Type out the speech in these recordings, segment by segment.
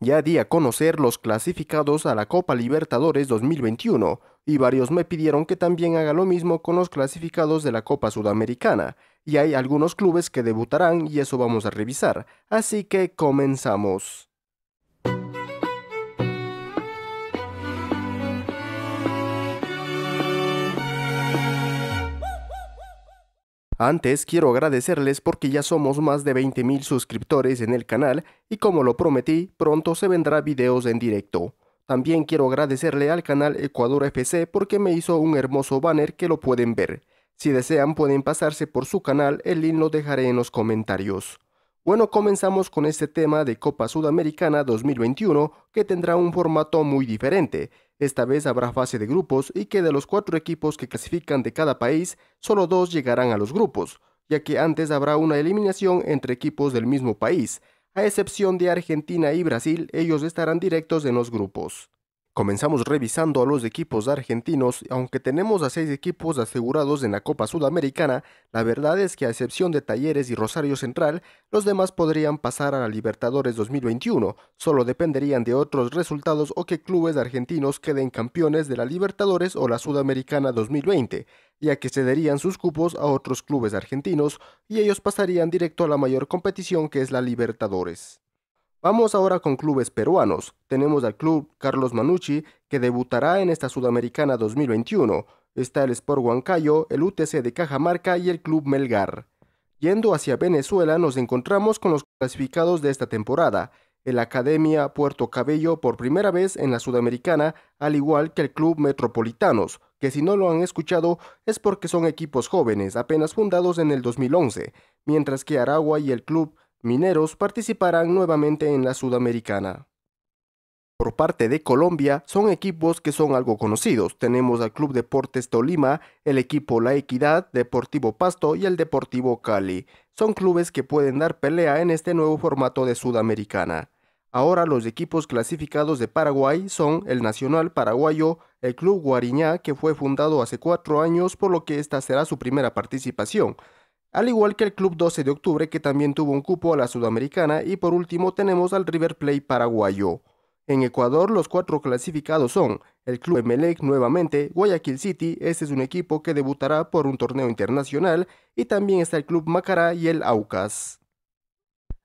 Ya di a conocer los clasificados a la Copa Libertadores 2021 y varios me pidieron que también haga lo mismo con los clasificados de la Copa Sudamericana y hay algunos clubes que debutarán y eso vamos a revisar, así que comenzamos. Antes quiero agradecerles porque ya somos más de 20.000 suscriptores en el canal y como lo prometí, pronto se vendrá videos en directo. También quiero agradecerle al canal Ecuador FC porque me hizo un hermoso banner que lo pueden ver. Si desean pueden pasarse por su canal, el link lo dejaré en los comentarios. Bueno, comenzamos con este tema de Copa Sudamericana 2021 que tendrá un formato muy diferente. Esta vez habrá fase de grupos y que de los cuatro equipos que clasifican de cada país, solo dos llegarán a los grupos, ya que antes habrá una eliminación entre equipos del mismo país. A excepción de Argentina y Brasil, ellos estarán directos en los grupos. Comenzamos revisando a los equipos argentinos, aunque tenemos a seis equipos asegurados en la Copa Sudamericana, la verdad es que a excepción de Talleres y Rosario Central, los demás podrían pasar a la Libertadores 2021, solo dependerían de otros resultados o que clubes argentinos queden campeones de la Libertadores o la Sudamericana 2020, ya que cederían sus cupos a otros clubes argentinos y ellos pasarían directo a la mayor competición que es la Libertadores. Vamos ahora con clubes peruanos. Tenemos al club Carlos Manucci, que debutará en esta Sudamericana 2021. Está el Sport Huancayo, el UTC de Cajamarca y el Club Melgar. Yendo hacia Venezuela nos encontramos con los clasificados de esta temporada, el Academia Puerto Cabello por primera vez en la Sudamericana, al igual que el Club Metropolitanos, que si no lo han escuchado es porque son equipos jóvenes, apenas fundados en el 2011, mientras que Aragua y el Club Mineros participarán nuevamente en la Sudamericana. Por parte de Colombia, son equipos que son algo conocidos. Tenemos al Club Deportes Tolima, el equipo La Equidad, Deportivo Pasto y el Deportivo Cali. Son clubes que pueden dar pelea en este nuevo formato de Sudamericana. Ahora los equipos clasificados de Paraguay son el Nacional Paraguayo, el Club Guariñá, que fue fundado hace cuatro años, por lo que esta será su primera participación. Al igual que el Club 12 de Octubre que también tuvo un cupo a la Sudamericana y por último tenemos al River Plate paraguayo. En Ecuador los cuatro clasificados son el Club Emelec nuevamente, Guayaquil City, este es un equipo que debutará por un torneo internacional y también está el Club Macará y el Aucas.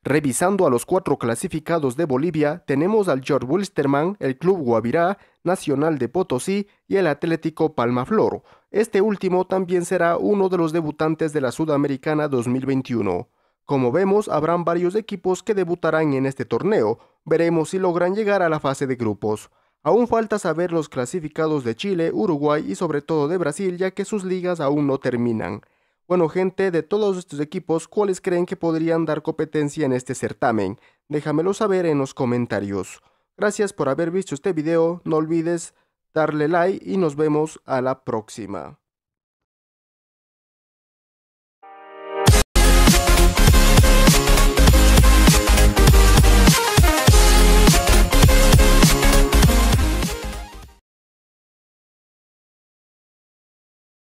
Revisando a los cuatro clasificados de Bolivia, tenemos al George Wilstermann, el Club Guavirá, Nacional de Potosí y el Atlético Palmaflor. Este último también será uno de los debutantes de la Sudamericana 2021. Como vemos, habrán varios equipos que debutarán en este torneo, veremos si logran llegar a la fase de grupos. Aún falta saber los clasificados de Chile, Uruguay y sobre todo de Brasil ya que sus ligas aún no terminan. Bueno gente, de todos estos equipos, ¿cuáles creen que podrían dar competencia en este certamen? Déjamelo saber en los comentarios. Gracias por haber visto este video, no olvides darle like y nos vemos a la próxima.